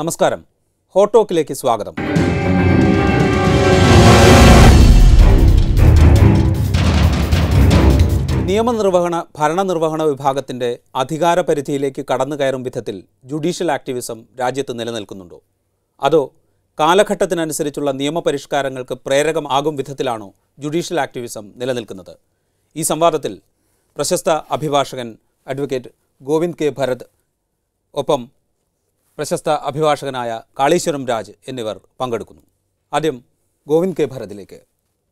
നമസ്കാരം ഹോട്ടോക്കിലേക്ക് സ്വാഗതം നിയമനിർവഹണ ഭരണനിർവഹണ വിഭാഗത്തിൻ്റെ അധികാരപരിധിയിലേക്ക് കടന്നു കയറും വിധത്തിൽ ജുഡീഷ്യൽ ആക്ടിവിസം രാജ്യത്ത് നിലനിൽക്കുന്നുണ്ടോ അതോ കാലഘട്ടത്തിനനുസരിച്ചുള്ള നിയമപരിഷ്കാരങ്ങൾക്ക് പ്രേരകമാകും വിധത്തിലാണോ ജുഡീഷ്യൽ ആക്ടിവിസം നിലനിൽക്കുന്നത് ഈ സംവാദത്തിൽ പ്രശസ്ത അഭിഭാഷകൻ അഡ്വക്കേറ്റ് ഗോവിന്ദ് കെ ഭരത് ഒപ്പം പ്രശസ്ത അഭിഭാഷകനായ കാളീശ്വരം രാജ് എന്നിവർ പങ്കെടുക്കുന്നു ആദ്യം ഗോവിന്ദ് കെ ഭരതിലേക്ക്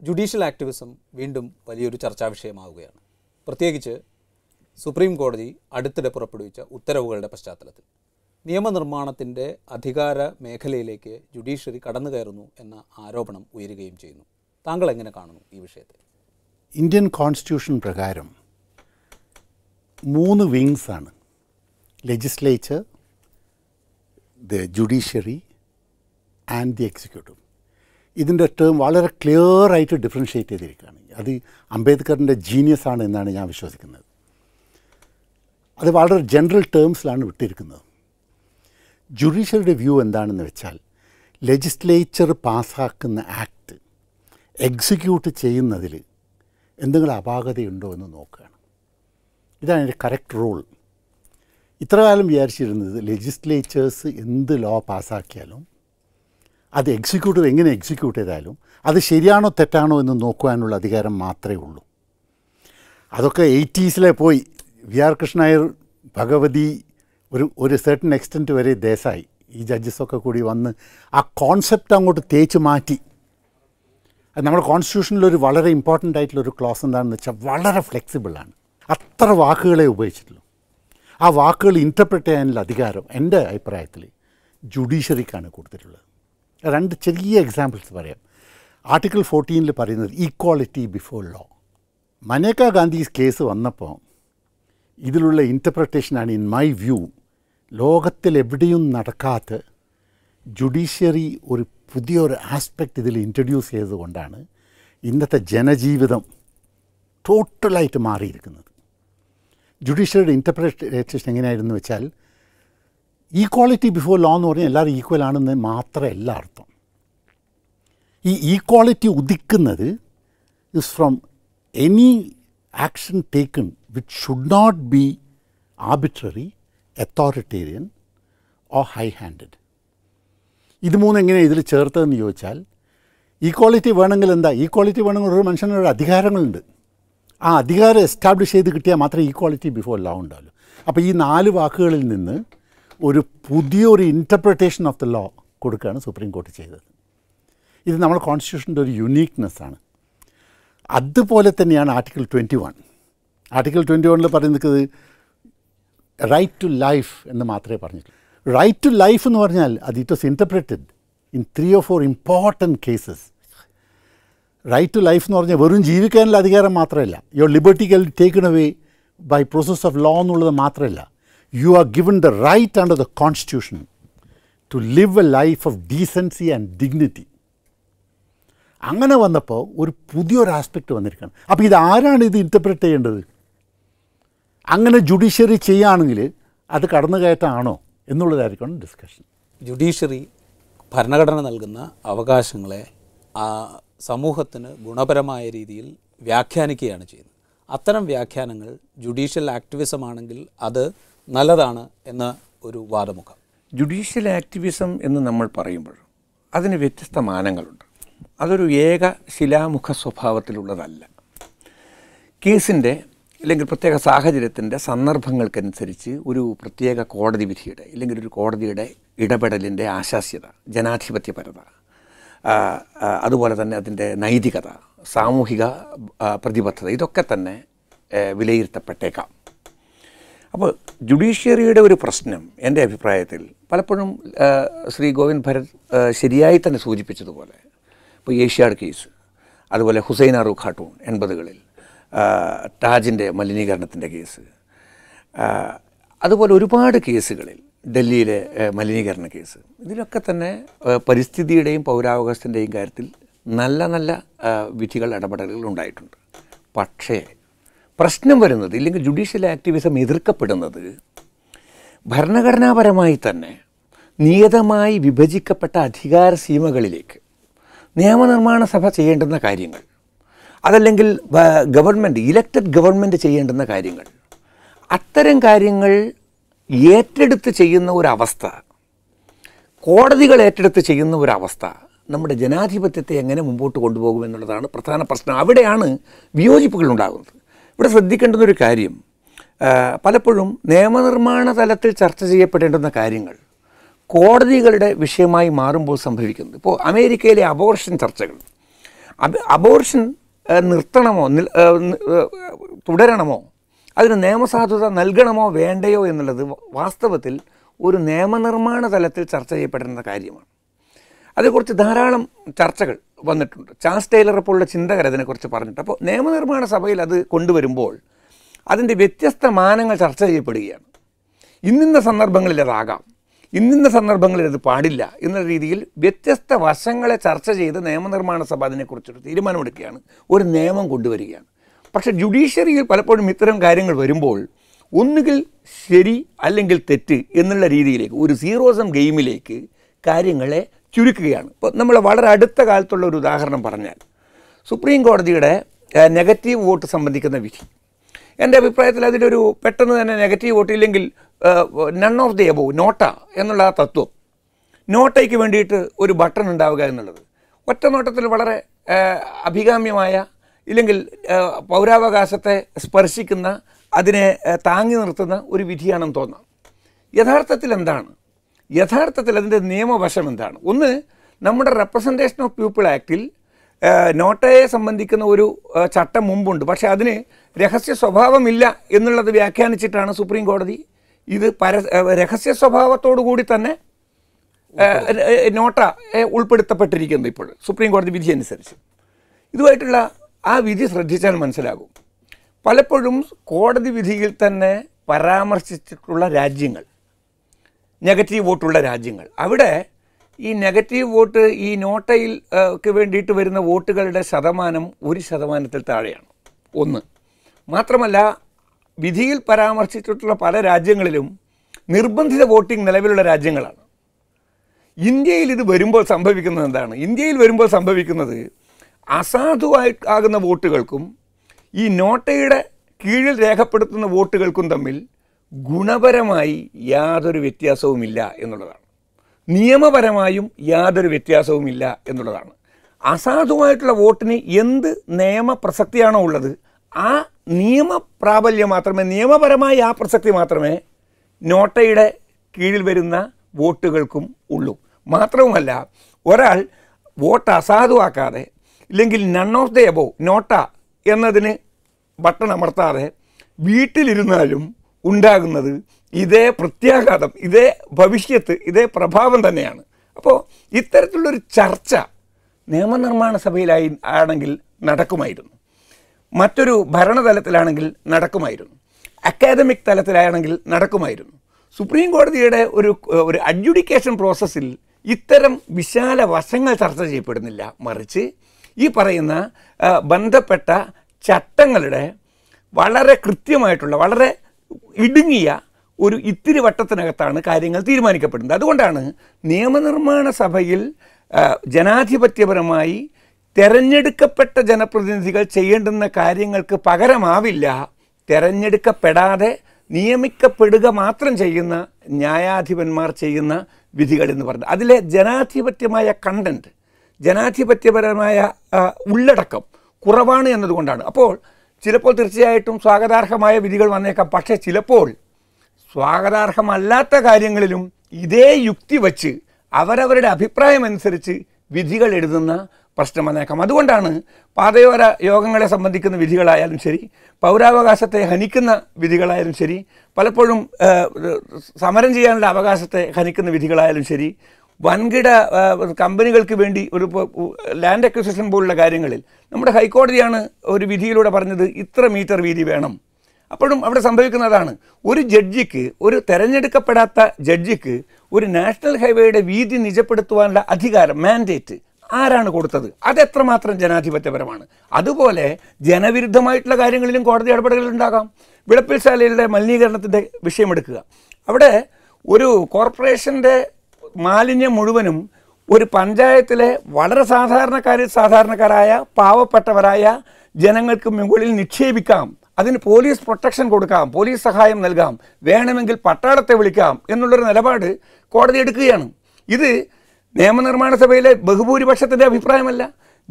ജുഡീഷ്യൽ ആക്ടിവിസം വീണ്ടും വലിയൊരു ചർച്ചാ വിഷയമാവുകയാണ് പ്രത്യേകിച്ച് സുപ്രീം കോടതി അടുത്തിടെ പുറപ്പെടുവിച്ച ഉത്തരവുകളുടെ പശ്ചാത്തലത്തിൽ നിയമനിർമ്മാണത്തിൻ്റെ അധികാര മേഖലയിലേക്ക് ജുഡീഷ്യറി കടന്നു കയറുന്നു എന്ന ആരോപണം ഉയരുകയും ചെയ്യുന്നു താങ്കൾ എങ്ങനെ കാണുന്നു ഈ വിഷയത്തെ ഇന്ത്യൻ കോൺസ്റ്റിറ്റ്യൂഷൻ പ്രകാരം മൂന്ന് വിങ്സാണ് legislature the judiciary and the executive ഇതിൻ്റെ ടേം വളരെ ക്ലിയർ ആയിട്ട് ഡിഫറൻഷ്യേറ്റ് ചെയ്തിരിക്കുകയാണ് അത് അംബേദ്കറിൻ്റെ ജീനിയസ് ആണ് എന്നാണ് ഞാൻ വിശ്വസിക്കുന്നത് അത് വളരെ ജനറൽ ടേംസിലാണ് വിട്ടിരിക്കുന്നത് ജുഡീഷ്യറിയുടെ വ്യൂ എന്താണെന്ന് വെച്ചാൽ ലെജിസ്ലേച്ചർ പാസ്സാക്കുന്ന ആക്ട് എക്സിക്യൂട്ട് ചെയ്യുന്നതിൽ എന്തെങ്കിലും അപാകതയുണ്ടോ എന്ന് നോക്കുകയാണ് ഇതാണ് എൻ്റെ കറക്റ്റ് റൂൾ ഇത്ര കാലം വിചാരിച്ചിരുന്നത് ലെജിസ്ലേച്ചേഴ്സ് എന്ത് ലോ പാസ്സാക്കിയാലും അത് എക്സിക്യൂട്ടീവ് എങ്ങനെ എക്സിക്യൂട്ട് ചെയ്താലും അത് ശരിയാണോ തെറ്റാണോ എന്ന് നോക്കുവാനുള്ള അധികാരം മാത്രമേ ഉള്ളൂ അതൊക്കെ എയ്റ്റീസിലെ പോയി വി ആർ കൃഷ്ണായർ ഭഗവതി ഒരു ഒരു സെർട്ടൻ എക്സ്റ്റെൻറ്റ് വരെ ദേശായി ഈ ജഡ്ജസൊക്കെ കൂടി വന്ന് ആ കോൺസെപ്റ്റ് അങ്ങോട്ട് തേച്ച് മാറ്റി അത് നമ്മുടെ കോൺസ്റ്റിറ്റ്യൂഷനിലൊരു വളരെ ഇമ്പോർട്ടൻ്റ് ആയിട്ടുള്ളൊരു ക്ലോസ് എന്താണെന്ന് വെച്ചാൽ വളരെ ഫ്ലെക്സിബിളാണ് അത്ര വാക്കുകളെ ഉപയോഗിച്ചിട്ടുള്ളൂ ആ വാക്കുകൾ ഇൻറ്റർപ്രറ്റ് ചെയ്യാനുള്ള അധികാരം എൻ്റെ അഭിപ്രായത്തിൽ ജുഡീഷ്യറിക്കാണ് കൊടുത്തിട്ടുള്ളത് രണ്ട് ചെറിയ എക്സാമ്പിൾസ് പറയാം ആർട്ടിക്കിൾ ഫോർട്ടീനിൽ പറയുന്നത് equality before law Maneka Gandhi's case വന്നപ്പോൾ ഇതിലുള്ള ഇൻറ്റർപ്രറ്റേഷനാണ് ഇൻ മൈ വ്യൂ ലോകത്തിൽ എവിടെയും നടക്കാത്ത ജുഡീഷ്യറി ഒരു പുതിയൊരു ആസ്പെക്റ്റ് ഇതിൽ ഇൻട്രൊഡ്യൂസ് ചെയ്തതുകൊണ്ടാണ് ഇന്നത്തെ ജനജീവിതം ടോട്ടലായിട്ട് മാറിയിരിക്കുന്നത് ജുഡീഷ്യറിയുടെ ഇൻ്റർപ്രിറ്റേഷൻ എങ്ങനെയായിരുന്നു വെച്ചാൽ ഈക്വാളിറ്റി ബിഫോർ ലോ എന്ന് പറഞ്ഞാൽ എല്ലാവരും ഈക്വൽ ആണെന്ന് മാത്രമല്ല അർത്ഥം ഈ ഈക്വാളിറ്റി ഉദിക്കുന്നത് is from any action taken which should not be arbitrary authoritarian or high handed ഇത് മൂന്ന് എങ്ങനെയാണ് ഇതിൽ ചേർത്തതെന്ന് ചോദിച്ചാൽ ഈക്വാളിറ്റി വേണമെങ്കിൽ എന്താ ഈക്വാളിറ്റി വേണമെങ്കിൽ ഒരു മനുഷ്യനൊരു അധികാരങ്ങളുണ്ട് ആ അധികാരം എസ്റ്റാബ്ലിഷ് ചെയ്ത് കിട്ടിയാൽ മാത്രമേ ഈക്വാളിറ്റി ബിഫോർ ലോ ഉണ്ടാവുള്ളൂ അപ്പോൾ ഈ നാല് വാക്കുകളിൽ നിന്ന് ഒരു പുതിയൊരു ഇൻറ്റർപ്രിട്ടേഷൻ ഓഫ് ദ ലോ കൊടുക്കുകയാണ് സുപ്രീം കോർട്ട് ചെയ്തത് ഇത് നമ്മുടെ കോൺസ്റ്റിറ്റ്യൂഷൻ്റെ ഒരു ആണ് അതുപോലെ തന്നെയാണ് article twenty one article twenty വണ്ണിൽ പറയുന്നത് റൈറ്റ് ടു ലൈഫ് എന്ന് മാത്രമേ പറഞ്ഞിട്ടുള്ളൂ റൈറ്റ് ടു ലൈഫ് എന്ന് പറഞ്ഞാൽ അത് it was interpreted in three or four important cases right to life എന്ന് പറഞ്ഞാൽ വെറും ജീവിക്കാനുള്ള അധികാരം മാത്രമല്ല your liberty can taken away by process of law എന്നുള്ളത് മാത്രമല്ല you are given the right under the constitution to live a life of decency and dignity അങ്ങനെ വന്നപ്പോൾ ഒരു പുതിയൊരു ആസ്പെക്റ്റ് വന്നിരിക്കുകയാണ് അപ്പോൾ ഇത് ആരാണ് ഇത് ഇൻറ്റർപ്രറ്റ് ചെയ്യേണ്ടത് അങ്ങനെ ജുഡീഷ്യറി ചെയ്യുകയാണെങ്കിൽ അത് കടന്നു കയറ്റാണോ എന്നുള്ളതായിരിക്കണം ഡിസ്കഷൻ ജുഡീഷ്യറി ഭരണഘടന നൽകുന്ന അവകാശങ്ങളെ സമൂഹത്തിന് ഗുണപരമായ രീതിയിൽ വ്യാഖ്യാനിക്കുകയാണ് ചെയ്യുന്നത് അത്തരം വ്യാഖ്യാനങ്ങൾ ജുഡീഷ്യൽ ആക്ടിവിസം ആണെങ്കിൽ അത് നല്ലതാണ് എന്ന ഒരു വാദമുഖം ജുഡീഷ്യൽ ആക്ടിവിസം എന്ന് നമ്മൾ പറയുമ്പോൾ അതിന് വ്യത്യസ്ത മാനങ്ങളുണ്ട് അതൊരു ഏക ശിലാമുഖ സ്വഭാവത്തിലുള്ളതല്ല കേസിൻ്റെ അല്ലെങ്കിൽ പ്രത്യേക സാഹചര്യത്തിൻ്റെ സന്ദർഭങ്ങൾക്കനുസരിച്ച് ഒരു പ്രത്യേക കോടതി വിധിയുടെ അല്ലെങ്കിൽ ഒരു കോടതിയുടെ ഇടപെടലിൻ്റെ ആശാസ്യത ജനാധിപത്യപരത അതുപോലെ തന്നെ അതിൻ്റെ നൈതികത സാമൂഹിക പ്രതിബദ്ധത ഇതൊക്കെ തന്നെ വിലയിരുത്തപ്പെട്ടേക്കാം അപ്പോൾ ജുഡീഷ്യറിയുടെ ഒരു പ്രശ്നം എൻ്റെ അഭിപ്രായത്തിൽ പലപ്പോഴും ശ്രീ ഗോവിന്ദ് ഭരത് ശരിയായി തന്നെ സൂചിപ്പിച്ചതുപോലെ ഇപ്പോൾ ഏഷ്യാഡ് കേസ് അതുപോലെ ഹുസൈൻ അറു ഖാട്ടൂൺ എൺപതുകളിൽ താജിൻ്റെ മലിനീകരണത്തിൻ്റെ കേസ് അതുപോലെ ഒരുപാട് കേസുകളിൽ ഡൽഹിയിലെ മലിനീകരണ കേസ് ഇതിലൊക്കെ തന്നെ പരിസ്ഥിതിയുടെയും പൗരാവകാശത്തിൻ്റെയും കാര്യത്തിൽ നല്ല നല്ല വിധികൾ ഇടപെടലുകൾ ഉണ്ടായിട്ടുണ്ട് പക്ഷേ പ്രശ്നം വരുന്നത് ഇല്ലെങ്കിൽ ജുഡീഷ്യൽ ആക്ടിവിസം എതിർക്കപ്പെടുന്നത് ഭരണഘടനാപരമായി തന്നെ നിയതമായി വിഭജിക്കപ്പെട്ട അധികാര സീമകളിലേക്ക് നിയമനിർമ്മാണ സഭ ചെയ്യേണ്ടുന്ന കാര്യങ്ങൾ അതല്ലെങ്കിൽ ഗവൺമെൻറ് ഇലക്റ്റഡ് ഗവൺമെൻറ് ചെയ്യേണ്ടുന്ന കാര്യങ്ങൾ അത്തരം കാര്യങ്ങൾ ഏറ്റെടുത്ത് ചെയ്യുന്ന ഒരവസ്ഥ കോടതികൾ ഏറ്റെടുത്ത് ചെയ്യുന്ന ഒരവസ്ഥ നമ്മുടെ ജനാധിപത്യത്തെ എങ്ങനെ മുമ്പോട്ട് കൊണ്ടുപോകുമെന്നുള്ളതാണ് പ്രധാന പ്രശ്നം അവിടെയാണ് വിയോജിപ്പുകൾ ഉണ്ടാകുന്നത് ഇവിടെ ശ്രദ്ധിക്കേണ്ടുന്നൊരു കാര്യം പലപ്പോഴും നിയമനിർമ്മാണ തലത്തിൽ ചർച്ച ചെയ്യപ്പെടേണ്ടുന്ന കാര്യങ്ങൾ കോടതികളുടെ വിഷയമായി മാറുമ്പോൾ സംഭവിക്കുന്നത് ഇപ്പോൾ അമേരിക്കയിലെ അബോർഷൻ ചർച്ചകൾ അബോർഷൻ നിർത്തണമോ തുടരണമോ അതിന് നിയമസാധുത നൽകണമോ വേണ്ടയോ എന്നുള്ളത് വാസ്തവത്തിൽ ഒരു നിയമനിർമ്മാണ തലത്തിൽ ചർച്ച ചെയ്യപ്പെടുന്ന കാര്യമാണ് അതേക്കുറിച്ച് ധാരാളം ചർച്ചകൾ വന്നിട്ടുണ്ട് ചാൾസ് ടൈലറെ പോലുള്ള ചിന്തകർ അതിനെക്കുറിച്ച് പറഞ്ഞിട്ട് അപ്പോൾ നിയമനിർമ്മാണ സഭയിൽ അത് കൊണ്ടുവരുമ്പോൾ അതിൻ്റെ വ്യത്യസ്ത മാനങ്ങൾ ചർച്ച ചെയ്യപ്പെടുകയാണ് ഇന്നിന്ന സന്ദർഭങ്ങളിൽ അതാകാം ഇന്നിന്ന സന്ദർഭങ്ങളിൽ അത് പാടില്ല എന്ന രീതിയിൽ വ്യത്യസ്ത വശങ്ങളെ ചർച്ച ചെയ്ത് നിയമനിർമ്മാണ സഭ അതിനെക്കുറിച്ചൊരു തീരുമാനമെടുക്കുകയാണ് ഒരു നിയമം കൊണ്ടുവരികയാണ് പക്ഷേ ജുഡീഷ്യറിയിൽ പലപ്പോഴും ഇത്തരം കാര്യങ്ങൾ വരുമ്പോൾ ഒന്നുകിൽ ശരി അല്ലെങ്കിൽ തെറ്റ് എന്നുള്ള രീതിയിലേക്ക് ഒരു സീറോസം ഗെയിമിലേക്ക് കാര്യങ്ങളെ ചുരുക്കുകയാണ് ഇപ്പോൾ നമ്മൾ വളരെ അടുത്ത കാലത്തുള്ള ഒരു ഉദാഹരണം പറഞ്ഞാൽ സുപ്രീം കോടതിയുടെ നെഗറ്റീവ് വോട്ട് സംബന്ധിക്കുന്ന വിധി എൻ്റെ അഭിപ്രായത്തിൽ അതിലൊരു പെട്ടെന്ന് തന്നെ നെഗറ്റീവ് വോട്ട് ഇല്ലെങ്കിൽ none of the above NOTA എന്നുള്ള ആ തത്വം നോട്ടയ്ക്ക് വേണ്ടിയിട്ട് ഒരു ബട്ടൺ ഉണ്ടാവുക എന്നുള്ളത് ഒറ്റ നോട്ടത്തിൽ വളരെ അഭികാമ്യമായ ഇല്ലെങ്കിൽ പൗരാവകാശത്തെ സ്പർശിക്കുന്ന അതിനെ താങ്ങി നിർത്തുന്ന ഒരു വിധിയാണെന്ന് തോന്നാം യഥാർത്ഥത്തിൽ എന്താണ് യഥാർത്ഥത്തിൽ അതിൻ്റെ നിയമവശം എന്താണ് ഒന്ന് നമ്മുടെ റെപ്രസെൻറ്റേഷൻ ഓഫ് പീപ്പിൾ ആക്റ്റിൽ നോട്ടയെ സംബന്ധിക്കുന്ന ഒരു ചട്ടം മുമ്പുണ്ട് പക്ഷേ അതിന് രഹസ്യ സ്വഭാവമില്ല എന്നുള്ളത് വ്യാഖ്യാനിച്ചിട്ടാണ് സുപ്രീം കോടതി ഇത് പര രഹസ്യ സ്വഭാവത്തോടു കൂടി തന്നെ നോട്ട ഉൾപ്പെടുത്തപ്പെട്ടിരിക്കുന്നു ഇപ്പോൾ സുപ്രീം കോടതി വിധി അനുസരിച്ച് ഇതുമായിട്ടുള്ള ആ വിധി ശ്രദ്ധിച്ചാൽ മനസ്സിലാകും പലപ്പോഴും കോടതി വിധിയിൽ തന്നെ പരാമർശിച്ചിട്ടുള്ള രാജ്യങ്ങൾ നെഗറ്റീവ് വോട്ടുള്ള രാജ്യങ്ങൾ അവിടെ ഈ നെഗറ്റീവ് വോട്ട് ഈ നോട്ടയിൽ വേണ്ടിയിട്ട് വരുന്ന വോട്ടുകളുടെ ശതമാനം ഒരു ശതമാനത്തിൽ താഴെയാണ് ഒന്ന് മാത്രമല്ല വിധിയിൽ പരാമർശിച്ചിട്ടുള്ള പല രാജ്യങ്ങളിലും നിർബന്ധിത വോട്ടിംഗ് നിലവിലുള്ള രാജ്യങ്ങളാണ് ഇന്ത്യയിൽ ഇത് വരുമ്പോൾ സംഭവിക്കുന്നത് എന്താണ് ഇന്ത്യയിൽ വരുമ്പോൾ സംഭവിക്കുന്നത് അസാധുവായി ആകുന്ന വോട്ടുകൾക്കും ഈ നോട്ടയുടെ കീഴിൽ രേഖപ്പെടുത്തുന്ന വോട്ടുകൾക്കും തമ്മിൽ ഗുണപരമായി യാതൊരു വ്യത്യാസവുമില്ല എന്നുള്ളതാണ് നിയമപരമായും യാതൊരു വ്യത്യാസവുമില്ല എന്നുള്ളതാണ് അസാധുവായിട്ടുള്ള വോട്ടിന് എന്ത് നിയമ പ്രസക്തിയാണോ ഉള്ളത് ആ നിയമപ്രാബല്യം മാത്രമേ നിയമപരമായി ആ പ്രസക്തി മാത്രമേ നോട്ടയുടെ കീഴിൽ വരുന്ന വോട്ടുകൾക്കും ഉള്ളൂ മാത്രവുമല്ല ഒരാൾ വോട്ട് അസാധുവാക്കാതെ ഇല്ലെങ്കിൽ none of the above NOTA എന്നതിന് ബട്ടൺ അമർത്താതെ വീട്ടിലിരുന്നാലും ഉണ്ടാകുന്നത് ഇതേ പ്രത്യാഘാതം ഇതേ ഭവിഷ്യത്ത് ഇതേ പ്രഭാവം തന്നെയാണ് അപ്പോൾ ഇത്തരത്തിലുള്ളൊരു ചർച്ച നിയമനിർമ്മാണ സഭയിലായി ആണെങ്കിൽ നടക്കുമായിരുന്നു മറ്റൊരു ഭരണതലത്തിലാണെങ്കിൽ നടക്കുമായിരുന്നു അക്കാദമിക് തലത്തിലാണെങ്കിൽ നടക്കുമായിരുന്നു സുപ്രീം കോടതിയുടെ ഒരു ഒരു അഡ്ജുഡിക്കേഷൻ പ്രോസസ്സിൽ ഇത്തരം വിശാല വശങ്ങൾ ചർച്ച ചെയ്യപ്പെടുന്നില്ല മറിച്ച് ഈ പറയുന്ന ബന്ധപ്പെട്ട ചട്ടങ്ങളുടെ വളരെ കൃത്യമായിട്ടുള്ള വളരെ ഇടുങ്ങിയ ഒരു ഇത്തിരി വട്ടത്തിനകത്താണ് കാര്യങ്ങൾ തീരുമാനിക്കപ്പെടുന്നത് അതുകൊണ്ടാണ് നിയമനിർമ്മാണ സഭയിൽ ജനാധിപത്യപരമായി തെരഞ്ഞെടുക്കപ്പെട്ട ജനപ്രതിനിധികൾ ചെയ്യേണ്ടുന്ന കാര്യങ്ങൾക്ക് പകരമാവില്ല തെരഞ്ഞെടുക്കപ്പെടാതെ നിയമിക്കപ്പെടുക മാത്രം ചെയ്യുന്ന ന്യായാധിപന്മാർ ചെയ്യുന്ന വിധികൾ എന്ന് പറഞ്ഞത് അതിലെ ജനാധിപത്യമായ കണ്ടൻറ്റ് ജനാധിപത്യപരമായ ഉള്ളടക്കം കുറവാണ് എന്നതുകൊണ്ടാണ് അപ്പോൾ ചിലപ്പോൾ തീർച്ചയായിട്ടും സ്വാഗതാർഹമായ വിധികൾ വന്നേക്കാം പക്ഷേ ചിലപ്പോൾ സ്വാഗതാർഹമല്ലാത്ത കാര്യങ്ങളിലും ഇതേ യുക്തി വച്ച് അവരവരുടെ അഭിപ്രായമനുസരിച്ച് വിധികൾ എഴുതുന്ന പ്രശ്നം വന്നേക്കാം അതുകൊണ്ടാണ് പാതയോര യോഗങ്ങളെ സംബന്ധിക്കുന്ന വിധികളായാലും ശരി പൗരാവകാശത്തെ ഹനിക്കുന്ന വിധികളായാലും ശരി പലപ്പോഴും സമരം ചെയ്യാനുള്ള അവകാശത്തെ ഹനിക്കുന്ന വിധികളായാലും ശരി വൻകിട കമ്പനികൾക്ക് വേണ്ടി ഒരു ലാൻഡ് അക്വിസിഷൻ പോലുള്ള കാര്യങ്ങളിൽ നമ്മുടെ ഹൈക്കോടതിയാണ് ഒരു വിധിയിലൂടെ പറഞ്ഞത് ഇത്ര മീറ്റർ വീതി വേണം അപ്പോഴും അവിടെ സംഭവിക്കുന്നതാണ് ഒരു ജഡ്ജിക്ക് ഒരു തെരഞ്ഞെടുക്കപ്പെടാത്ത ജഡ്ജിക്ക് ഒരു നാഷണൽ ഹൈവേയുടെ വീതി നിജപ്പെടുത്തുവാനുള്ള അധികാരം മാൻഡേറ്റ് ആരാണ് കൊടുത്തത് അതെത്രമാത്രം ജനാധിപത്യപരമാണ് അതുപോലെ ജനവിരുദ്ധമായിട്ടുള്ള കാര്യങ്ങളിലും കോടതി ഇടപെടലുകൾ ഉണ്ടാകാം വിളപ്പിൽശാലയുടെ മലിനീകരണത്തിൻ്റെ വിഷയമെടുക്കുക അവിടെ ഒരു കോർപ്പറേഷൻ്റെ മാലിന്യം മുഴുവനും ഒരു പഞ്ചായത്തിലെ വളരെ സാധാരണക്കാർ സാധാരണക്കാരായ പാവപ്പെട്ടവരായ ജനങ്ങൾക്ക് മുകളിൽ നിക്ഷേപിക്കാം അതിന് പോലീസ് പ്രൊട്ടക്ഷൻ കൊടുക്കാം പോലീസ് സഹായം നൽകാം വേണമെങ്കിൽ പട്ടാളത്തെ വിളിക്കാം എന്നുള്ളൊരു നിലപാട് കോടതി എടുക്കുകയാണ് ഇത് നിയമനിർമ്മാണ സഭയിലെ ബഹുഭൂരിപക്ഷത്തിൻ്റെ അഭിപ്രായമല്ല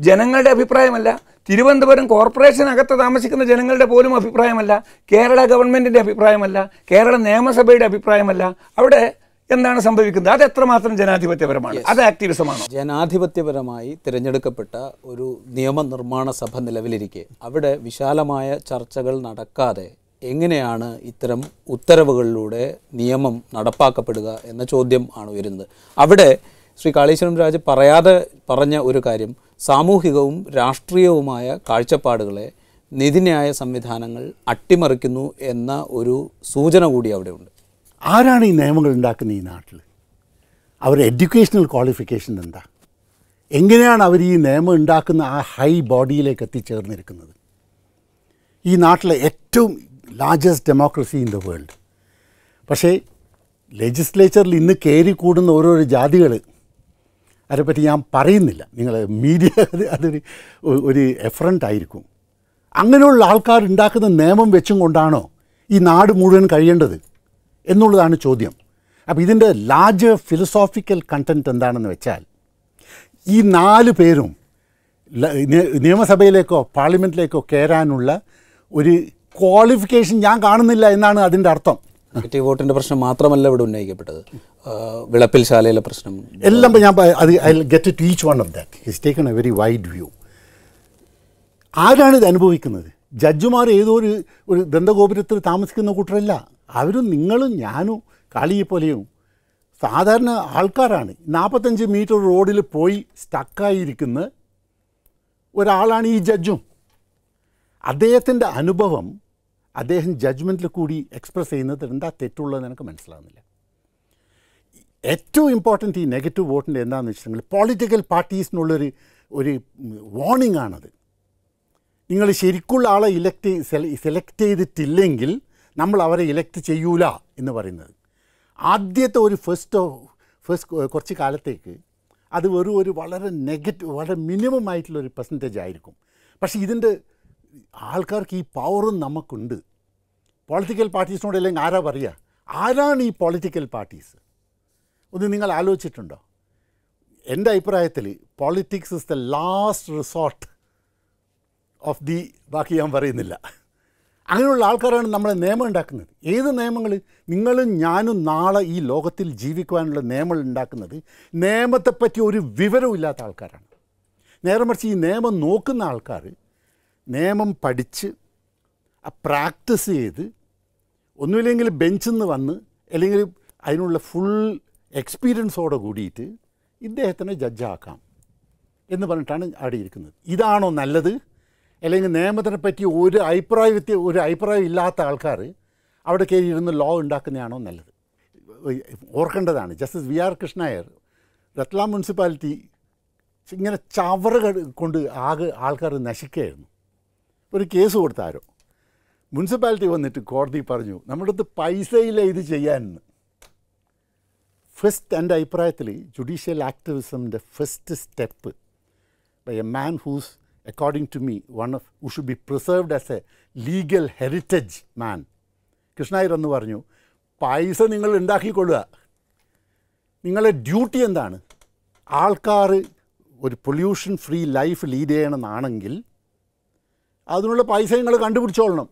ജനങ്ങളുടെ അഭിപ്രായമല്ല തിരുവനന്തപുരം കോർപ്പറേഷനകത്ത് താമസിക്കുന്ന ജനങ്ങളുടെ പോലും അഭിപ്രായമല്ല കേരള ഗവൺമെൻറ്റിൻ്റെ അഭിപ്രായമല്ല കേരള നിയമസഭയുടെ അഭിപ്രായമല്ല അവിടെ എന്താണ് സംഭവിക്കുന്നത് അത് എത്രമാത്രം ജനാധിപത്യപരമാണ് അത് ആക്ടിവിസമാണ് ജനാധിപത്യപരമായി തിരഞ്ഞെടുക്കപ്പെട്ട ഒരു നിയമനിർമ്മാണ സഭ നിലവിലിരിക്കെ അവിടെ വിശാലമായ ചർച്ചകൾ നടക്കാതെ എങ്ങനെയാണ് ഇത്തരം ഉത്തരവുകളിലൂടെ നിയമം നടപ്പാക്കപ്പെടുക എന്ന ചോദ്യം ആണ് വരുന്നത് അവിടെ ശ്രീ കാളീശ്വരം രാജ് പറയാതെ പറഞ്ഞ ഒരു കാര്യം സാമൂഹികവും രാഷ്ട്രീയവുമായ കാഴ്ചപ്പാടുകളെ നീതിന്യായ സംവിധാനങ്ങൾ അട്ടിമറിക്കുന്നു എന്ന ഒരു സൂചന കൂടി അവിടെയുണ്ട് ആരാണ് ഈ നിയമങ്ങൾ ഉണ്ടാക്കുന്നത് ഈ നാട്ടിൽ അവരുടെ എഡ്യൂക്കേഷണൽ ക്വാളിഫിക്കേഷൻ എന്താ എങ്ങനെയാണ് അവർ ഈ നിയമം ഉണ്ടാക്കുന്ന ആ ഹൈ ബോഡിയിലേക്ക് എത്തിച്ചേർന്നിരിക്കുന്നത് ഈ നാട്ടിലെ ഏറ്റവും largest democracy in the world പക്ഷേ ലെജിസ്ലേച്ചറിൽ ഇന്ന് കയറി കൂടുന്ന ഓരോരോ ജാതികൾ അതിനെപ്പറ്റി ഞാൻ പറയുന്നില്ല നിങ്ങൾ മീഡിയ അതൊരു ഒരു എഫറൻ്റ് ആയിരിക്കും അങ്ങനെയുള്ള ആൾക്കാർ ഉണ്ടാക്കുന്ന നിയമം വെച്ചും കൊണ്ടാണോ ഈ നാട് മുഴുവൻ കഴിയേണ്ടത് എന്നുള്ളതാണ് ചോദ്യം അപ്പോൾ ഇതിൻ്റെ ലാർജ് ഫിലസോഫിക്കൽ കണ്ടൻറ്റ് എന്താണെന്ന് വെച്ചാൽ ഈ നാല് പേരും നിയമസഭയിലേക്കോ പാർലമെൻറ്റിലേക്കോ കയറാനുള്ള ഒരു ക്വാളിഫിക്കേഷൻ ഞാൻ കാണുന്നില്ല എന്നാണ് അതിൻ്റെ അർത്ഥം നെഗറ്റീവ് വോട്ടിൻ്റെ പ്രശ്നം മാത്രമല്ല ഇവിടെ ഉന്നയിക്കപ്പെട്ടത് വിളപ്പിൽ ശാലയിലെ പ്രശ്നം എല്ലാം ഞാൻ അത് I get to each one of that has taken a very wide view ആരാണ് ഇത് അനുഭവിക്കുന്നത് ജഡ്ജുമാർ ഏതോ ഒരു ഒരു ദന്തഗോപുരത്തിൽ താമസിക്കുന്ന കൂട്ടരല്ല അവരും നിങ്ങളും ഞാനും കാളിയെ സാധാരണ ആൾക്കാരാണ് നാൽപ്പത്തഞ്ച് മീറ്റർ റോഡിൽ പോയി സ്റ്റക്കായിരിക്കുന്ന ഒരാളാണ് ഈ ജഡ്ജും അദ്ദേഹത്തിൻ്റെ അനുഭവം അദ്ദേഹം ജഡ്ജ്മെൻറ്റിൽ കൂടി എക്സ്പ്രസ് ചെയ്യുന്നത് എന്താ തെറ്റുള്ളതെന്ന് എനിക്ക് മനസ്സിലാകുന്നില്ല ഏറ്റവും ഇമ്പോർട്ടൻ്റ് ഈ നെഗറ്റീവ് വോട്ടിൻ്റെ എന്താണെന്ന് വെച്ചിട്ടുണ്ടെങ്കിൽ പൊളിറ്റിക്കൽ പാർട്ടീസിനുള്ളൊരു ഒരു വാണിംഗ് ആണത് നിങ്ങൾ ശരിക്കുള്ള ആളെ ഇലക്ട് സെലക്ട് ചെയ്തിട്ടില്ലെങ്കിൽ നമ്മൾ അവരെ ഇലക്ട് ചെയ്യൂല എന്ന് പറയുന്നത് ആദ്യത്തെ ഒരു ഫസ്റ്റ് ഫസ്റ്റ് കുറച്ച് കാലത്തേക്ക് അത് വെറും ഒരു വളരെ നെഗറ്റീവ് വളരെ മിനിമം ആയിട്ടുള്ള ഒരു പെർസെൻറ്റേജ് ആയിരിക്കും പക്ഷേ ഇതിൻ്റെ ആൾക്കാർക്ക് ഈ പവറും നമുക്കുണ്ട് പൊളിറ്റിക്കൽ പാർട്ടീസിനോട് അല്ലെങ്കിൽ ആരാ പറയുക ആരാണ് ഈ പൊളിറ്റിക്കൽ പാർട്ടീസ് ഒന്ന് നിങ്ങൾ ആലോചിച്ചിട്ടുണ്ടോ എൻ്റെ അഭിപ്രായത്തിൽ politics is the last resort of the ബാക്കി ഞാൻ പറയുന്നില്ല അങ്ങനെയുള്ള ആൾക്കാരാണ് നമ്മളെ നിയമം ഉണ്ടാക്കുന്നത് ഏത് നിയമങ്ങൾ നിങ്ങളും ഞാനും നാളെ ഈ ലോകത്തിൽ ജീവിക്കുവാനുള്ള നിയമങ്ങൾ ഉണ്ടാക്കുന്നത് നിയമത്തെപ്പറ്റി ഒരു ഇല്ലാത്ത ആൾക്കാരാണ് നേരെ മറിച്ച് ഈ നിയമം നോക്കുന്ന ആൾക്കാർ നിയമം പഠിച്ച് പ്രാക്ടീസ് ചെയ്ത് ഒന്നുമില്ലെങ്കിൽ ബെഞ്ചിൽ നിന്ന് വന്ന് അല്ലെങ്കിൽ അതിനുള്ള ഫുൾ എക്സ്പീരിയൻസോടെ കൂടിയിട്ട് ഇദ്ദേഹത്തിനെ ജഡ്ജാക്കാം എന്ന് പറഞ്ഞിട്ടാണ് അവിടെ ഇരിക്കുന്നത് ഇതാണോ നല്ലത് അല്ലെങ്കിൽ നിയമത്തിനെ പറ്റി ഒരു അഭിപ്രായ വ്യത്യ ഒരു അഭിപ്രായം ഇല്ലാത്ത ആൾക്കാർ അവിടെ കയറി ഇരുന്ന് ലോ ഉണ്ടാക്കുന്നതാണോ നല്ലത് ഓർക്കേണ്ടതാണ് justice V R Krishna Iyer Ratlam municipality ഇങ്ങനെ ചവറ് കൊണ്ട് ആകെ ആൾക്കാർ നശിക്കുകയായിരുന്നു ഒരു കേസ് കൊടുത്താരോ മുനിസിപ്പാലിറ്റി വന്നിട്ട് കോടതി പറഞ്ഞു നമ്മുടെ അടുത്ത് പൈസയില്ല ഇത് ചെയ്യാനെന്ന് ഫസ്റ്റ് എൻ്റെ അഭിപ്രായത്തിൽ ജുഡീഷ്യൽ ആക്ടിവിസമിൻ്റെ first step by a man whose according to me, one of who should be preserved as a legal heritage man. Krishna Iyer എന്ന് പറഞ്ഞു പൈസ നിങ്ങൾ ഉണ്ടാക്കിക്കൊള്ളുക നിങ്ങളെ ഡ്യൂട്ടി എന്താണ് ആൾക്കാർ ഒരു പൊല്യൂഷൻ ഫ്രീ ലൈഫ് ലീഡ് ചെയ്യണമെന്നാണെങ്കിൽ അതിനുള്ള പൈസ നിങ്ങൾ കണ്ടുപിടിച്ചോളണം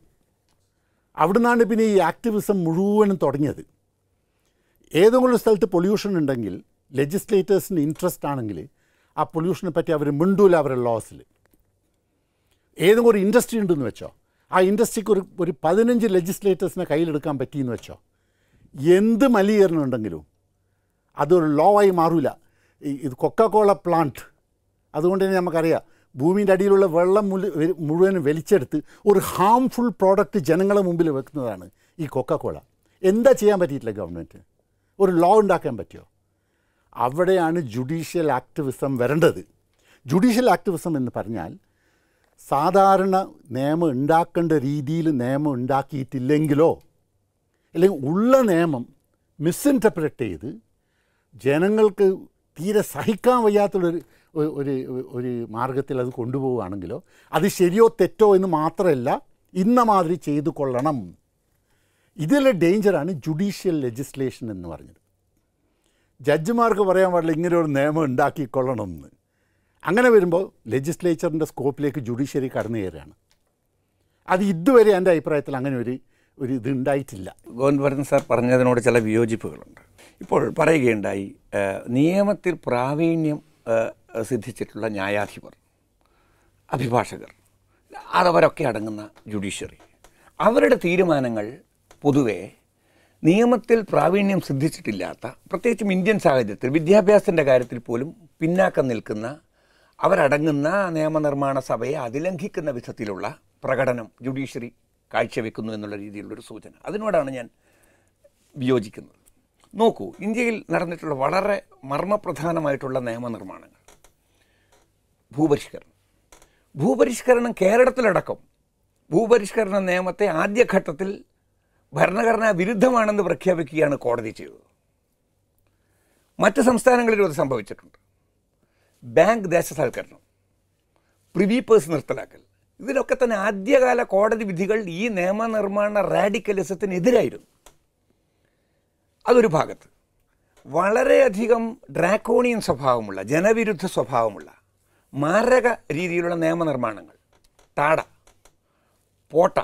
അവിടുന്നാണ് പിന്നെ ഈ ആക്ടിവിസം മുഴുവനും തുടങ്ങിയത് ഏതെങ്കിലും സ്ഥലത്ത് പൊല്യൂഷൻ ഉണ്ടെങ്കിൽ ലെജിസ്ലേറ്റേഴ്സിന് ഇൻട്രസ്റ്റ് ആണെങ്കിൽ ആ പൊല്യൂഷനെ പറ്റി അവർ മിണ്ടൂല അവരുടെ ലോസിൽ ഏതെങ്കിലും ഒരു ഇൻഡസ്ട്രി ഉണ്ടെന്ന് വെച്ചോ ആ ഇൻഡസ്ട്രിക്ക് ഒരു ഒരു പതിനഞ്ച് ലെജിസ്ലേറ്റേഴ്സിനെ കയ്യിലെടുക്കാൻ പറ്റിയെന്ന് വെച്ചോ എന്ത് മലിനീകരണമുണ്ടെങ്കിലും ഉണ്ടെങ്കിലും അതൊരു ലോ ആയി മാറില്ല ഇത് കൊക്കക്കോള പ്ലാന്റ് അതുകൊണ്ട് തന്നെ നമുക്കറിയാം ഭൂമിൻ്റെ അടിയിലുള്ള വെള്ളം മുഴുവനും വലിച്ചെടുത്ത് ഒരു ഹാംഫുൾ പ്രോഡക്റ്റ് ജനങ്ങളെ മുമ്പിൽ വെക്കുന്നതാണ് ഈ കൊക്കക്കോള എന്താ ചെയ്യാൻ പറ്റിയിട്ടില്ല ഗവൺമെൻറ് ഒരു ലോ ഉണ്ടാക്കാൻ പറ്റുമോ അവിടെയാണ് ജുഡീഷ്യൽ ആക്ടിവിസം വരേണ്ടത് ജുഡീഷ്യൽ ആക്ടിവിസം എന്ന് പറഞ്ഞാൽ സാധാരണ നിയമം ഉണ്ടാക്കേണ്ട രീതിയിൽ നിയമം ഉണ്ടാക്കിയിട്ടില്ലെങ്കിലോ അല്ലെങ്കിൽ ഉള്ള നിയമം മിസ്ഇൻറ്റർപ്രറ്റ് ചെയ്ത് ജനങ്ങൾക്ക് തീരെ സഹിക്കാൻ വയ്യാത്തുള്ളൊരു ഒരു ഒരു മാർഗത്തിൽ അത് കൊണ്ടുപോവുകയാണെങ്കിലോ അത് ശരിയോ തെറ്റോ എന്ന് മാത്രമല്ല ഇന്ന മാതിരി ചെയ്തു കൊള്ളണം ഇതിലെ ഡേഞ്ചറാണ് ജുഡീഷ്യൽ ലെജിസ്ലേഷൻ എന്ന് പറഞ്ഞത് ജഡ്ജിമാർക്ക് പറയാൻ പാടില്ല ഇങ്ങനെ ഒരു നിയമം ഉണ്ടാക്കിക്കൊള്ളണം എന്ന് അങ്ങനെ വരുമ്പോൾ ലെജിസ്ലേച്ചറിൻ്റെ സ്കോപ്പിലേക്ക് ജുഡീഷ്യറി കടന്നു കയറുകയാണ് അത് ഇതുവരെ എൻ്റെ അഭിപ്രായത്തിൽ അങ്ങനെ ഒരു ഒരു ഇത് ഉണ്ടായിട്ടില്ല ഗോവിന്ദ് സാർ പറഞ്ഞതിനോട് ചില വിയോജിപ്പുകളുണ്ട് ഇപ്പോൾ പറയുകയുണ്ടായി നിയമത്തിൽ പ്രാവീണ്യം സിദ്ധിച്ചിട്ടുള്ള ന്യായാധിപർ അഭിഭാഷകർ അതവരൊക്കെ അടങ്ങുന്ന ജുഡീഷ്യറി അവരുടെ തീരുമാനങ്ങൾ പൊതുവെ നിയമത്തിൽ പ്രാവീണ്യം സിദ്ധിച്ചിട്ടില്ലാത്ത പ്രത്യേകിച്ചും ഇന്ത്യൻ സാഹചര്യത്തിൽ വിദ്യാഭ്യാസത്തിൻ്റെ കാര്യത്തിൽ പോലും പിന്നാക്കം നിൽക്കുന്ന അവരടങ്ങുന്ന നിയമനിർമ്മാണ സഭയെ അതിലംഘിക്കുന്ന വിധത്തിലുള്ള പ്രകടനം ജുഡീഷ്യറി കാഴ്ചവെക്കുന്നു എന്നുള്ള രീതിയിലുള്ളൊരു സൂചന അതിനോടാണ് ഞാൻ വിയോജിക്കുന്നത് നോക്കൂ ഇന്ത്യയിൽ നടന്നിട്ടുള്ള വളരെ മർമ്മപ്രധാനമായിട്ടുള്ള നിയമനിർമ്മാണങ്ങൾ ഭൂപരിഷ്കരണം ഭൂപരിഷ്കരണം കേരളത്തിലടക്കം ഭൂപരിഷ്കരണ നിയമത്തെ ആദ്യഘട്ടത്തിൽ ഭരണഘടനാ വിരുദ്ധമാണെന്ന് പ്രഖ്യാപിക്കുകയാണ് കോടതി ചെയ്തത് മറ്റ് സംസ്ഥാനങ്ങളിലും അത് സംഭവിച്ചിട്ടുണ്ട് ബാങ്ക് ദേശസൽക്കരണം പ്രിവീപ്പേഴ്സ് നിർത്തലാക്കൽ ഇതിലൊക്കെ തന്നെ ആദ്യകാല കോടതി വിധികൾ ഈ നിയമനിർമ്മാണ റാഡിക്കലിസത്തിനെതിരായിരുന്നു അതൊരു ഭാഗത്ത് വളരെയധികം ഡ്രാക്കോണിയൻ സ്വഭാവമുള്ള ജനവിരുദ്ധ സ്വഭാവമുള്ള മാരക രീതിയിലുള്ള നിയമനിർമ്മാണങ്ങൾ താട പോട്ട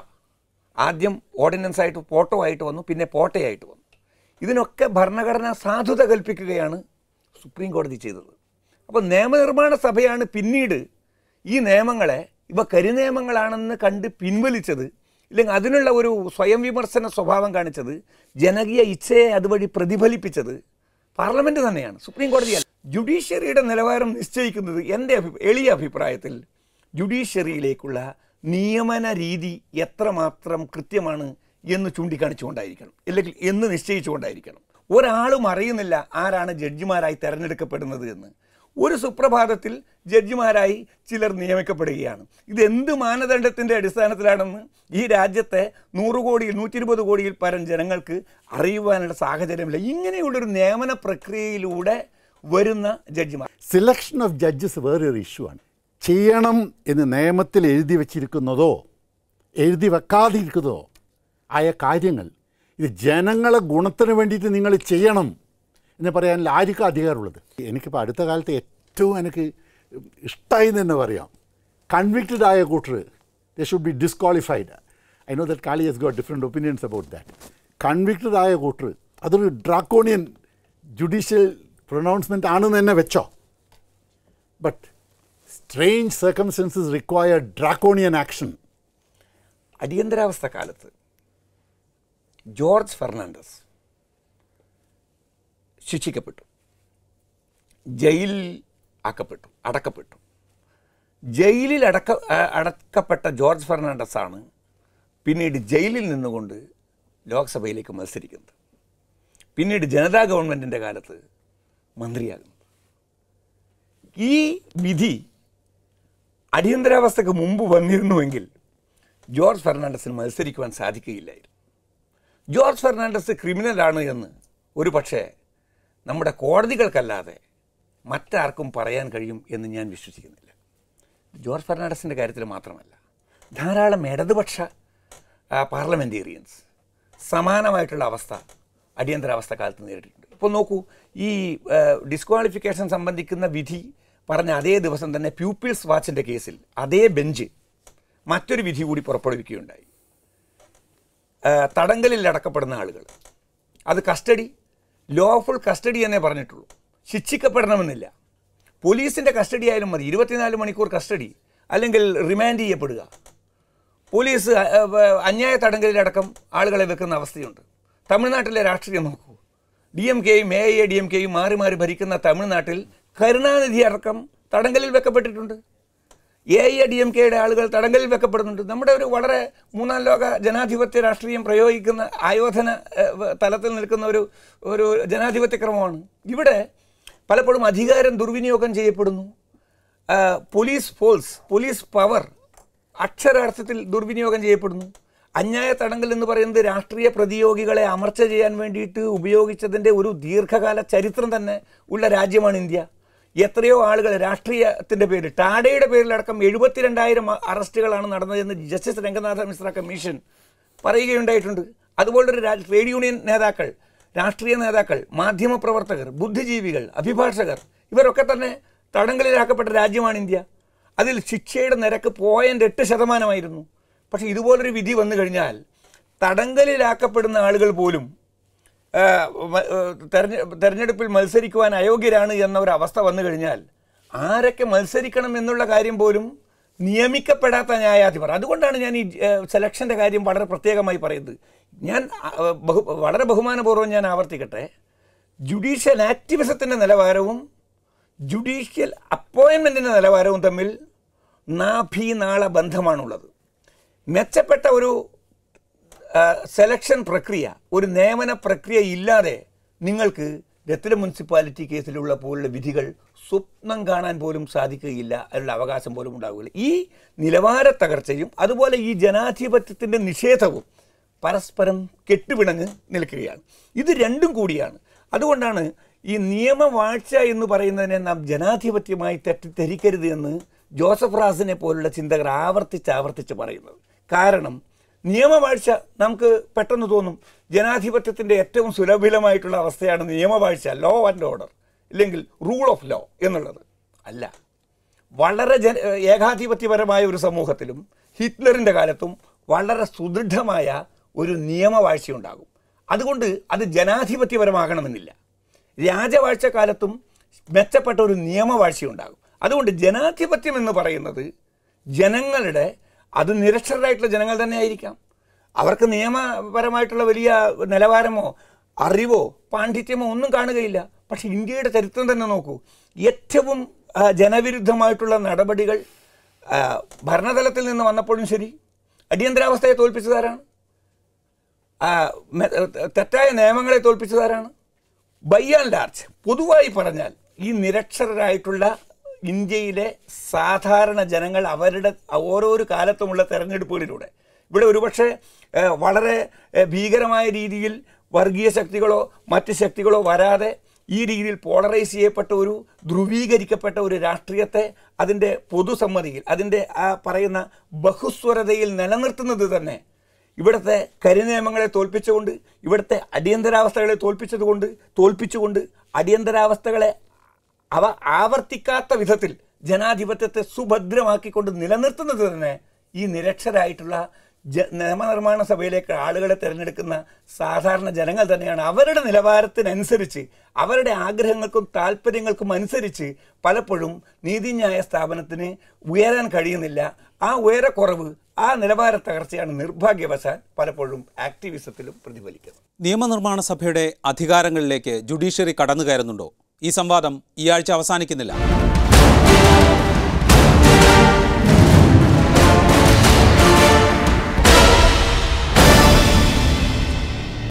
ആദ്യം ഓർഡിനൻസ് ആയിട്ട് പോട്ടോ ആയിട്ട് വന്നു പിന്നെ പോട്ടയായിട്ട് വന്നു ഇതിനൊക്കെ ഭരണഘടനാ സാധുത കൽപ്പിക്കുകയാണ് സുപ്രീം കോടതി ചെയ്തത് അപ്പോൾ നിയമനിർമ്മാണ സഭയാണ് പിന്നീട് ഈ നിയമങ്ങളെ ഇവ കരിനിയമങ്ങളാണെന്ന് കണ്ട് പിൻവലിച്ചത് ഇല്ലെങ്കിൽ അതിനുള്ള ഒരു സ്വയം വിമർശന സ്വഭാവം കാണിച്ചത് ജനകീയ ഇച്ഛയെ അതുവഴി പ്രതിഫലിപ്പിച്ചത് പാർലമെൻറ്റ് തന്നെയാണ് സുപ്രീം കോടതിയല്ല ജുഡീഷ്യറിയുടെ നിലവാരം നിശ്ചയിക്കുന്നത് എൻ്റെ എളിയ അഭിപ്രായത്തിൽ ജുഡീഷ്യറിയിലേക്കുള്ള നിയമന രീതി എത്രമാത്രം കൃത്യമാണ് എന്ന് ചൂണ്ടിക്കാണിച്ചുകൊണ്ടായിരിക്കണം അല്ലെങ്കിൽ എന്ന് നിശ്ചയിച്ചുകൊണ്ടായിരിക്കണം ഒരാളും അറിയുന്നില്ല ആരാണ് ജഡ്ജിമാരായി തിരഞ്ഞെടുക്കപ്പെടുന്നത് എന്ന് ഒരു സുപ്രഭാതത്തിൽ ജഡ്ജിമാരായി ചിലർ നിയമിക്കപ്പെടുകയാണ് ഇത് എന്ത് മാനദണ്ഡത്തിൻ്റെ അടിസ്ഥാനത്തിലാണെന്ന് ഈ രാജ്യത്തെ നൂറ് കോടിയിൽ നൂറ്റി ഇരുപത് കോടിയിൽ പരം ജനങ്ങൾക്ക് അറിയുവാനുള്ള സാഹചര്യമില്ല ഇങ്ങനെയുള്ളൊരു നിയമന പ്രക്രിയയിലൂടെ വരുന്ന ജഡ്ജിമാർ സെലക്ഷൻ ഓഫ് ജഡ്ജസ് വേറൊരു ഇഷ്യൂ ആണ് ചെയ്യണം എന്ന് നിയമത്തിൽ എഴുതി വച്ചിരിക്കുന്നതോ എഴുതി വെക്കാതിരിക്കുന്നതോ ആയ കാര്യങ്ങൾ ഇത് ജനങ്ങളെ ഗുണത്തിന് വേണ്ടിയിട്ട് നിങ്ങൾ ചെയ്യണം എന്ന് പറയാൻ ആർക്കും അധികാരമുള്ളത് എനിക്കിപ്പോൾ അടുത്ത കാലത്ത് ഏറ്റവും എനിക്ക് ഇഷ്ടമായി എന്ന് പറയാം കൺവിക്റ്റഡ് ആയ കൂട്ടർ they should be disqualified I know that Kali has got different opinions about that convicted ആയ കൂട്ടർ അതൊരു ഡ്രാക്കോണിയൻ ജുഡീഷ്യൽ പ്രൊണൗൺസ്മെൻ്റ് ആണെന്ന് തന്നെ വെച്ചോ but strange circumstances require draconian action അടിയന്തരാവസ്ഥ കാലത്ത് ജോർജ് ഫെർണാണ്ടസ് ശിക്ഷിക്കപ്പെട്ടു ജയിലിൽ ആക്കപ്പെട്ടു അടക്കപ്പെട്ടു ജയിലിൽ അടക്ക അടക്കപ്പെട്ട ജോർജ് ഫെർണാണ്ടസ് ആണ് പിന്നീട് ജയിലിൽ നിന്നുകൊണ്ട് ലോക്സഭയിലേക്ക് മത്സരിക്കുന്നത് പിന്നീട് ജനതാ ഗവൺമെൻറ്റിൻ്റെ കാലത്ത് മന്ത്രിയാകുന്നത് ഈ വിധി അടിയന്തരാവസ്ഥക്ക് മുമ്പ് വന്നിരുന്നുവെങ്കിൽ ജോർജ് ഫെർണാണ്ടസിന് മത്സരിക്കുവാൻ സാധിക്കുകയില്ലായിരുന്നു ജോർജ് ഫെർണാണ്ടസ് ക്രിമിനലാണ് എന്ന് ഒരു പക്ഷേ നമ്മുടെ കോടതികൾക്കല്ലാതെ മറ്റാർക്കും പറയാൻ കഴിയും എന്ന് ഞാൻ വിശ്വസിക്കുന്നില്ല ജോർജ് ഫെർണാണ്ടസിൻ്റെ കാര്യത്തിൽ മാത്രമല്ല ധാരാളം ഇടതുപക്ഷ പാർലമെൻറ്റേറിയൻസ് സമാനമായിട്ടുള്ള അവസ്ഥ അടിയന്തരാവസ്ഥ കാലത്ത് നേരിട്ടിട്ടുണ്ട് ഇപ്പോൾ നോക്കൂ ഈ ഡിസ്ക്വാളിഫിക്കേഷൻ സംബന്ധിക്കുന്ന വിധി പറഞ്ഞ അതേ ദിവസം തന്നെ പ്യൂപ്പിൾസ് വാച്ചിൻ്റെ കേസിൽ അതേ ബെഞ്ച് മറ്റൊരു വിധി കൂടി പുറപ്പെടുവിക്കുകയുണ്ടായി തടങ്കലിൽ അടക്കപ്പെടുന്ന ആളുകൾ അത് കസ്റ്റഡി ലോഫുൾ കസ്റ്റഡി എന്നേ പറഞ്ഞിട്ടുള്ളൂ ശിക്ഷിക്കപ്പെടണമെന്നില്ല പോലീസിൻ്റെ കസ്റ്റഡി ആയാലും മതി ഇരുപത്തിനാല് മണിക്കൂർ കസ്റ്റഡി അല്ലെങ്കിൽ റിമാൻഡ് ചെയ്യപ്പെടുക പോലീസ് അന്യായ തടങ്കലിലടക്കം ആളുകളെ വെക്കുന്ന അവസ്ഥയുണ്ട് തമിഴ്നാട്ടിലെ രാഷ്ട്രീയം നോക്കൂ ഡി എം കെയും എ ഐ ഡി എം കെയും മാറി മാറി ഭരിക്കുന്ന തമിഴ്നാട്ടിൽ കരുണാനിധി അടക്കം തടങ്കലിൽ വെക്കപ്പെട്ടിട്ടുണ്ട് എ ഐ ഡി എം കെയുടെ ആളുകൾ തടങ്കലിൽ വെക്കപ്പെടുന്നുണ്ട് നമ്മുടെ ഒരു വളരെ മൂന്നാം ലോക ജനാധിപത്യ രാഷ്ട്രീയം പ്രയോഗിക്കുന്ന ആയോധന തലത്തിൽ നിൽക്കുന്ന ഒരു ഒരു ജനാധിപത്യ ക്രമമാണ് ഇവിടെ പലപ്പോഴും അധികാരം ദുർവിനിയോഗം ചെയ്യപ്പെടുന്നു പോലീസ് ഫോഴ്സ് പോലീസ് പവർ അക്ഷരാർത്ഥത്തിൽ ദുർവിനിയോഗം ചെയ്യപ്പെടുന്നു അന്യായ തടങ്കൽ എന്ന് പറയുന്നത് രാഷ്ട്രീയ പ്രതിയോഗികളെ അമർച്ച ചെയ്യാൻ വേണ്ടിയിട്ട് ഉപയോഗിച്ചതിൻ്റെ ഒരു ദീർഘകാല ചരിത്രം തന്നെ ഉള്ള രാജ്യമാണ് ഇന്ത്യ എത്രയോ ആളുകൾ രാഷ്ട്രീയത്തിൻ്റെ പേരിൽ ടാഡയുടെ പേരിലടക്കം എഴുപത്തിരണ്ടായിരം അറസ്റ്റുകളാണ് നടന്നതെന്ന് ജസ്റ്റിസ് രംഗനാഥ മിശ്ര കമ്മീഷൻ പറയുകയുണ്ടായിട്ടുണ്ട് അതുപോലൊരു ട്രേഡ് യൂണിയൻ നേതാക്കൾ രാഷ്ട്രീയ നേതാക്കൾ മാധ്യമപ്രവർത്തകർ ബുദ്ധിജീവികൾ അഭിഭാഷകർ ഇവരൊക്കെ തന്നെ തടങ്കലിലാക്കപ്പെട്ട രാജ്യമാണ് ഇന്ത്യ അതിൽ ശിക്ഷയുടെ നിരക്ക് പോയിൻ്റ് എട്ട് ശതമാനമായിരുന്നു പക്ഷേ ഇതുപോലൊരു വിധി വന്നു കഴിഞ്ഞാൽ തടങ്കലിലാക്കപ്പെടുന്ന ആളുകൾ പോലും തെരഞ്ഞെടുപ്പിൽ മത്സരിക്കുവാൻ അയോഗ്യരാണ് എന്നൊരവസ്ഥ ഒരു അവസ്ഥ വന്നു കഴിഞ്ഞാൽ ആരൊക്കെ മത്സരിക്കണം എന്നുള്ള കാര്യം പോലും നിയമിക്കപ്പെടാത്ത ന്യായാധിപർ അതുകൊണ്ടാണ് ഞാൻ ഈ സെലക്ഷൻ്റെ കാര്യം വളരെ പ്രത്യേകമായി പറയുന്നത് ഞാൻ ബഹു വളരെ ബഹുമാനപൂർവ്വം ഞാൻ ആവർത്തിക്കട്ടെ ജുഡീഷ്യൽ ആക്ടിവിസത്തിൻ്റെ നിലവാരവും ജുഡീഷ്യൽ അപ്പോയിൻമെൻറ്റിൻ്റെ നിലവാരവും തമ്മിൽ നാഭീനാള ബന്ധമാണുള്ളത് മെച്ചപ്പെട്ട ഒരു സെലക്ഷൻ പ്രക്രിയ ഒരു നിയമന പ്രക്രിയ ഇല്ലാതെ നിങ്ങൾക്ക് രത്ന മുനിസിപ്പാലിറ്റി കേസിലുള്ള പോലുള്ള വിധികൾ സ്വപ്നം കാണാൻ പോലും സാധിക്കുകയില്ല അതിനുള്ള അവകാശം പോലും ഉണ്ടാവുകയില്ല ഈ നിലവാര തകർച്ചയും അതുപോലെ ഈ ജനാധിപത്യത്തിൻ്റെ നിഷേധവും പരസ്പരം കെട്ടുപിണങ്ങ് നിൽക്കുകയാണ് ഇത് രണ്ടും കൂടിയാണ് അതുകൊണ്ടാണ് ഈ നിയമവാഴ്ച എന്ന് പറയുന്നതിനെ നാം ജനാധിപത്യമായി തെറ്റിദ്ധരിക്കരുത് എന്ന് ജോസഫ് റാസിനെ പോലുള്ള ചിന്തകർ ആവർത്തിച്ച് ആവർത്തിച്ച് പറയുന്നത് കാരണം നിയമവാഴ്ച നമുക്ക് പെട്ടെന്ന് തോന്നും ജനാധിപത്യത്തിൻ്റെ ഏറ്റവും സുലഭിലമായിട്ടുള്ള അവസ്ഥയാണ് നിയമവാഴ്ച ലോ ആൻഡ് ഓർഡർ ഇല്ലെങ്കിൽ റൂൾ ഓഫ് ലോ എന്നുള്ളത് അല്ല വളരെ ജന ഏകാധിപത്യപരമായ ഒരു സമൂഹത്തിലും ഹിറ്റ്ലറിൻ്റെ കാലത്തും വളരെ സുദൃഢമായ ഒരു നിയമവാഴ്ചയുണ്ടാകും അതുകൊണ്ട് അത് ജനാധിപത്യപരമാകണമെന്നില്ല രാജവാഴ്ച കാലത്തും മെച്ചപ്പെട്ട ഒരു നിയമവാഴ്ചയുണ്ടാകും അതുകൊണ്ട് ജനാധിപത്യം എന്ന് പറയുന്നത് ജനങ്ങളുടെ അത് നിരക്ഷരായിട്ടുള്ള ജനങ്ങൾ തന്നെ ആയിരിക്കാം അവർക്ക് നിയമപരമായിട്ടുള്ള വലിയ നിലവാരമോ അറിവോ പാണ്ഡിത്യമോ ഒന്നും കാണുകയില്ല പക്ഷേ ഇന്ത്യയുടെ ചരിത്രം തന്നെ നോക്കൂ ഏറ്റവും ജനവിരുദ്ധമായിട്ടുള്ള നടപടികൾ ഭരണതലത്തിൽ നിന്ന് വന്നപ്പോഴും ശരി അടിയന്തരാവസ്ഥയെ തോൽപ്പിച്ചതാരാണ് തെറ്റായ നിയമങ്ങളെ തോൽപ്പിച്ചതാരാണ് ബൈ ആൻഡ് ലാർജ് പൊതുവായി പറഞ്ഞാൽ ഈ നിരക്ഷരായിട്ടുള്ള ഇന്ത്യയിലെ സാധാരണ ജനങ്ങൾ അവരുടെ ഓരോരു കാലത്തുമുള്ള തെരഞ്ഞെടുപ്പുകളിലൂടെ ഇവിടെ ഒരുപക്ഷെ വളരെ ഭീകരമായ രീതിയിൽ വർഗീയ ശക്തികളോ മറ്റ് ശക്തികളോ വരാതെ ഈ രീതിയിൽ പോളറൈസ് ചെയ്യപ്പെട്ട ഒരു ധ്രുവീകരിക്കപ്പെട്ട ഒരു രാഷ്ട്രീയത്തെ അതിൻ്റെ പൊതുസമ്മതിയിൽ അതിൻ്റെ ആ പറയുന്ന ബഹുസ്വരതയിൽ നിലനിർത്തുന്നത് തന്നെ ഇവിടുത്തെ കരിനിയമങ്ങളെ തോൽപ്പിച്ചുകൊണ്ട് ഇവിടുത്തെ അടിയന്തരാവസ്ഥകളെ തോൽപ്പിച്ചതുകൊണ്ട് തോൽപ്പിച്ചുകൊണ്ട് അടിയന്തരാവസ്ഥകളെ അവ ആവർത്തിക്കാത്ത വിധത്തിൽ ജനാധിപത്യത്തെ സുഭദ്രമാക്കിക്കൊണ്ട് നിലനിർത്തുന്നത് തന്നെ ഈ നിരക്ഷരായിട്ടുള്ള ജ നിയമനിർമ്മാണ സഭയിലേക്ക് ആളുകളെ തിരഞ്ഞെടുക്കുന്ന സാധാരണ ജനങ്ങൾ തന്നെയാണ് അവരുടെ നിലവാരത്തിനനുസരിച്ച് അവരുടെ ആഗ്രഹങ്ങൾക്കും താല്പര്യങ്ങൾക്കും അനുസരിച്ച് പലപ്പോഴും നീതിന്യായ സ്ഥാപനത്തിന് ഉയരാൻ കഴിയുന്നില്ല ആ ഉയരക്കുറവ് ആ നിലവാര തകർച്ചയാണ് നിർഭാഗ്യവശാൽ പലപ്പോഴും ആക്ടിവിസത്തിലും പ്രതിഫലിക്കുന്നത് നിയമനിർമ്മാണ സഭയുടെ അധികാരങ്ങളിലേക്ക് ജുഡീഷ്യറി കടന്നു കയറുന്നുണ്ടോ ഈ സംവാദം ഈ ആഴ്ച അവസാനിക്കുന്നില്ല